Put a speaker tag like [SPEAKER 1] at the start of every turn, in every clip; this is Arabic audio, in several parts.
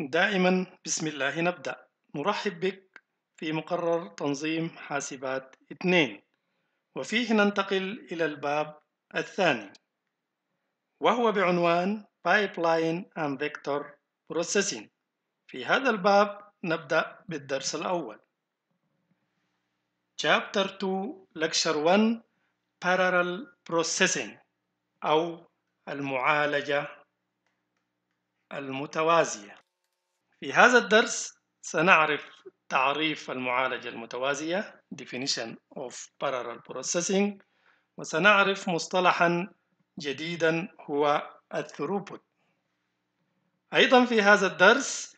[SPEAKER 1] دائما بسم الله نبدأ نرحب بك في مقرر تنظيم حاسبات 2 وفيه ننتقل إلى الباب الثاني وهو بعنوان Pipeline and Vector Processing في هذا الباب نبدأ بالدرس الأول Chapter 2 Lecture 1 Parallel Processing أو المعالجة المتوازية في هذا الدرس سنعرف تعريف المعالجة المتوازية definition of parallel processing وسنعرف مصطلحا جديدا هو الثروبوت أيضا في هذا الدرس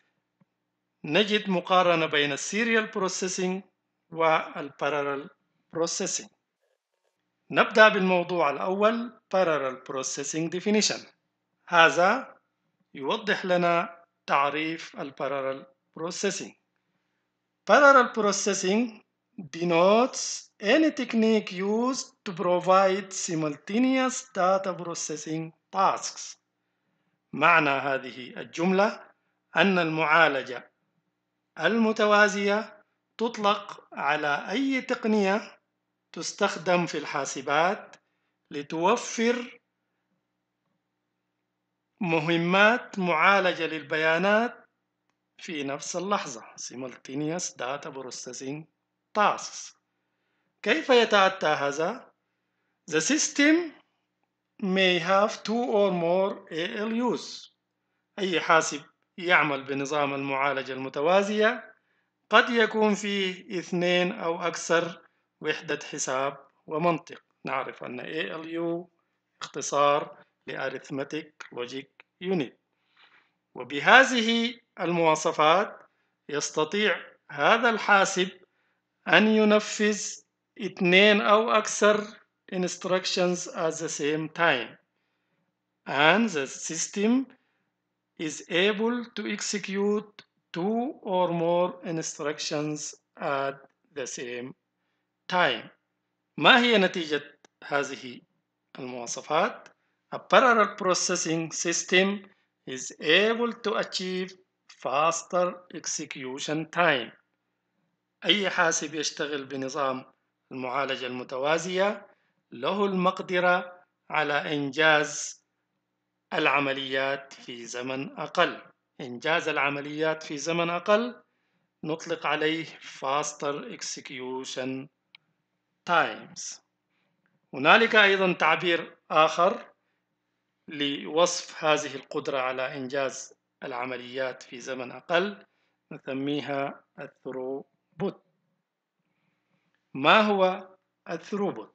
[SPEAKER 1] نجد مقارنة بين السيريال بروسيسنج والبارالل بروسيسنج نبدأ بالموضوع الأول Parallel Processing Definition هذا يوضح لنا تعريف parallel processing. Parallel processing denotes any technique used to provide simultaneous data processing tasks. معنى هذه الجملة أن المعالجة المتوازية تطلق على أي تقنية تستخدم في الحاسبات لتوفر مهمات معالجة للبيانات في نفس اللحظة simultaneous data processing tasks كيف يتأتى هذا؟ The system may have two or more ALUs أي حاسب يعمل بنظام المعالجة المتوازية قد يكون فيه اثنين أو أكثر وحدة حساب ومنطق نعرف أن ALU اختصار لأريثمتيك لوجيك يونيت وبهذه المواصفات يستطيع هذا الحاسب أن ينفذ اثنين أو أكثر instructions at the same time and the system is able to execute two or more instructions at the same time ما هي نتيجة هذه المواصفات؟ A parallel processing system is able to achieve faster execution time. أي حاسب يشتغل بنظام المعالجة المتوازية له المقدرة على إنجاز العمليات في زمن أقل إنجاز العمليات في زمن أقل نطلق عليه faster execution times هنالك أيضا تعبير آخر لوصف هذه القدرة على إنجاز العمليات في زمن أقل نسميها الثروبوت ما هو الثروبوت؟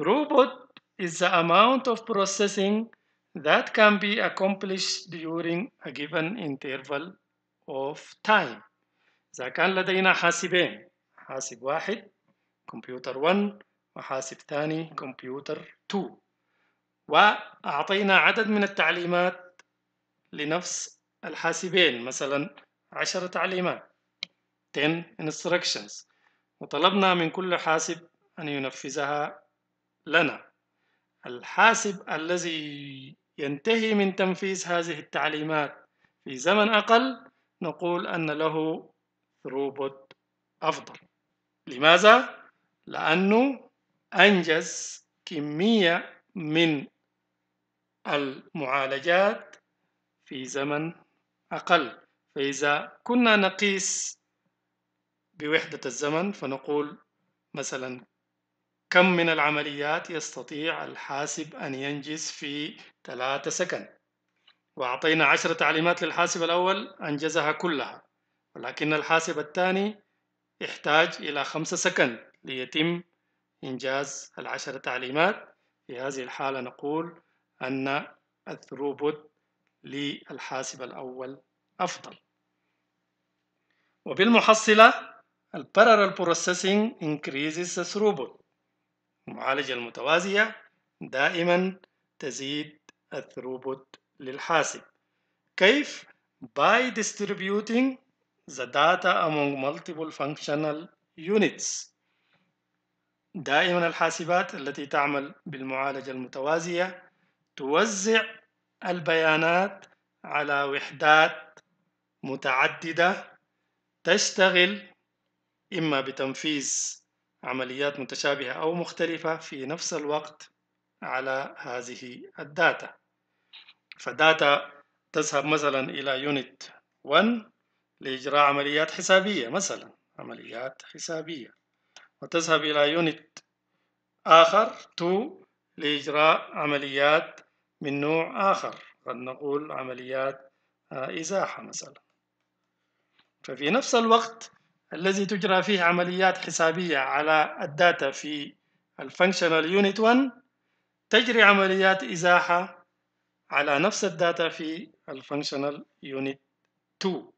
[SPEAKER 1] Throughput is the amount of processing that can be accomplished during a given interval of time. إذا كان لدينا حاسبين حاسب واحد كمبيوتر 1 وحاسب ثاني كمبيوتر 2 وأعطينا عدد من التعليمات لنفس الحاسبين مثلا عشر تعليمات 10 instructions وطلبنا من كل حاسب أن ينفذها لنا الحاسب الذي ينتهي من تنفيذ هذه التعليمات في زمن أقل نقول أن له روبوت أفضل لماذا؟ لأنه أنجز كمية من المعالجات في زمن أقل فإذا كنا نقيس بوحدة الزمن فنقول مثلا كم من العمليات يستطيع الحاسب أن ينجز في ثلاثة سكن وأعطينا عشر تعليمات للحاسب الأول أنجزها كلها ولكن الحاسب الثاني يحتاج إلى خمسة سكن ليتم إنجاز العشر تعليمات في هذه الحالة نقول أن الثروبوت للحاسب الأول أفضل وبالمحصلة Parallel processing increases the throughput المعالجة المتوازية دائما تزيد الثروبوت للحاسب كيف؟ by distributing the data among multiple functional units دائما الحاسبات التي تعمل بالمعالجة المتوازية توزع البيانات على وحدات متعددة تشتغل إما بتنفيذ عمليات متشابهة أو مختلفة في نفس الوقت على هذه الداتا فداتا تذهب مثلا إلى يونت 1 لإجراء عمليات حسابية مثلا عمليات حسابية وتذهب إلى يونت آخر 2 لإجراء عمليات من نوع آخر قد نقول عمليات آه، إزاحة مثلا ففي نفس الوقت الذي تجرى فيه عمليات حسابية على الداتا في الفانكشنال يونت 1 تجري عمليات إزاحة على نفس الداتا في الفانكشنال يونت 2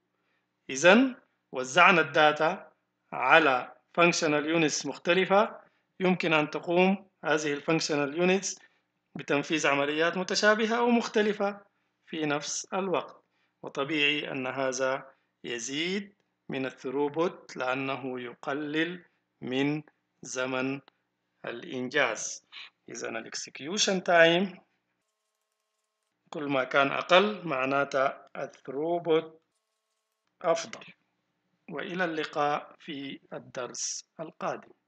[SPEAKER 1] إذا وزعنا الداتا على فانكشنال يونتس مختلفة يمكن أن تقوم هذه الفانكشنال يونتس بتنفيذ عمليات متشابهة أو مختلفة في نفس الوقت وطبيعي أن هذا يزيد من الثروبوت لأنه يقلل من زمن الإنجاز إذا الإكسكيوشن تايم كل ما كان أقل معناته الثروبوت أفضل وإلى اللقاء في الدرس القادم